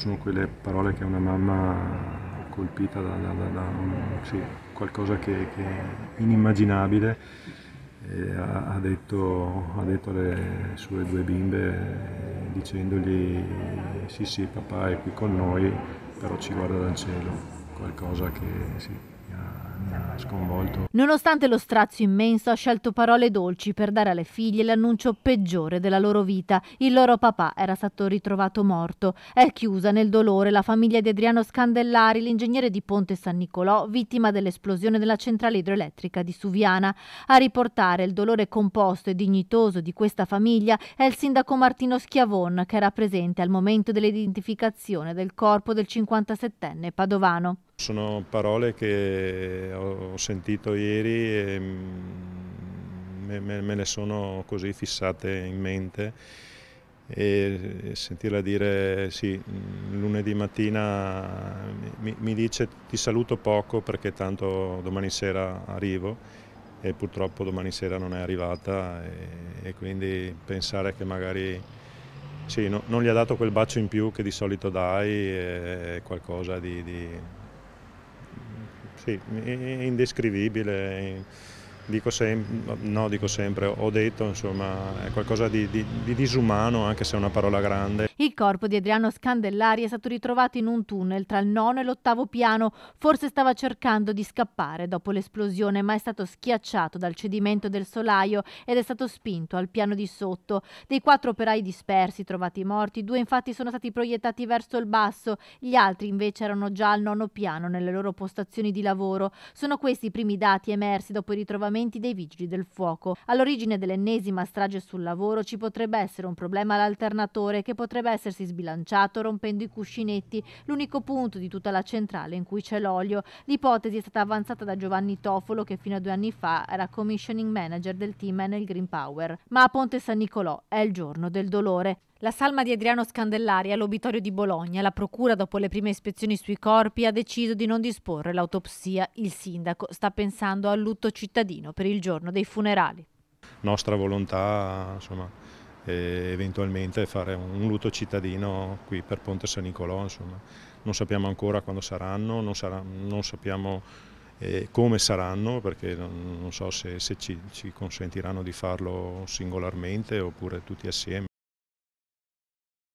sono quelle parole che una mamma colpita da, da, da un, sì, qualcosa che, che, è inimmaginabile eh, ha, ha, detto, ha, detto, alle sue due bimbe dicendogli sì sì papà è qui con noi però ci guarda dal cielo qualcosa che sì, Ah, sconvolto. Nonostante lo strazio immenso, ha scelto parole dolci per dare alle figlie l'annuncio peggiore della loro vita. Il loro papà era stato ritrovato morto. È chiusa nel dolore la famiglia di Adriano Scandellari, l'ingegnere di Ponte San Nicolò, vittima dell'esplosione della centrale idroelettrica di Suviana. A riportare il dolore composto e dignitoso di questa famiglia è il sindaco Martino Schiavon, che era presente al momento dell'identificazione del corpo del 57enne padovano. Sono parole che ho sentito ieri e me, le sono così fissate in mente e sentirla dire sì, mm, lunedì mattina mi, mi dice ti saluto poco perché tanto domani sera arrivo e purtroppo domani sera non è arrivata e, e quindi pensare che magari sì, no, non gli ha dato quel bacio in più che di solito dai è qualcosa di, di sì, indescrivibile dico, sem- no, dico sempre, ho detto, insomma, è qualcosa di, di, di, disumano, anche se è una parola grande. Il corpo di Adriano Scandellari è stato ritrovato in un tunnel tra il nono e l'ottavo piano, forse stava cercando di scappare dopo l'esplosione, ma è stato schiacciato dal cedimento del solaio ed è stato spinto al piano di sotto. Dei quattro operai dispersi trovati morti, due infatti sono stati proiettati verso il basso, gli altri invece erano già al nono piano nelle loro postazioni di lavoro. Sono questi i primi dati emersi dopo il ritrovamento comportamenti dei vigili del fuoco. All'origine dell'ennesima strage sul lavoro ci potrebbe essere un problema all'alternatore che potrebbe essersi sbilanciato rompendo i cuscinetti, l'unico punto di tutta la centrale in cui c'è l'olio. L'ipotesi è stata avanzata da Giovanni Tofolo che fino a due anni fa era commissioning manager del team nel Green Power. Ma a Ponte San Nicolò è il giorno del dolore. La salma di Adriano Scandellari all'obitorio di Bologna. La procura, dopo le prime ispezioni sui corpi, ha deciso di non disporre l'autopsia. Il sindaco sta pensando al lutto cittadino per il giorno dei funerali. Nostra volontà, insomma, è eventualmente fare un lutto cittadino qui per Ponte San Nicolò. Insomma. Non sappiamo ancora quando saranno, non, sarà, non sappiamo eh, come saranno, perché non, non so se, se ci, ci consentiranno di farlo singolarmente oppure tutti assieme.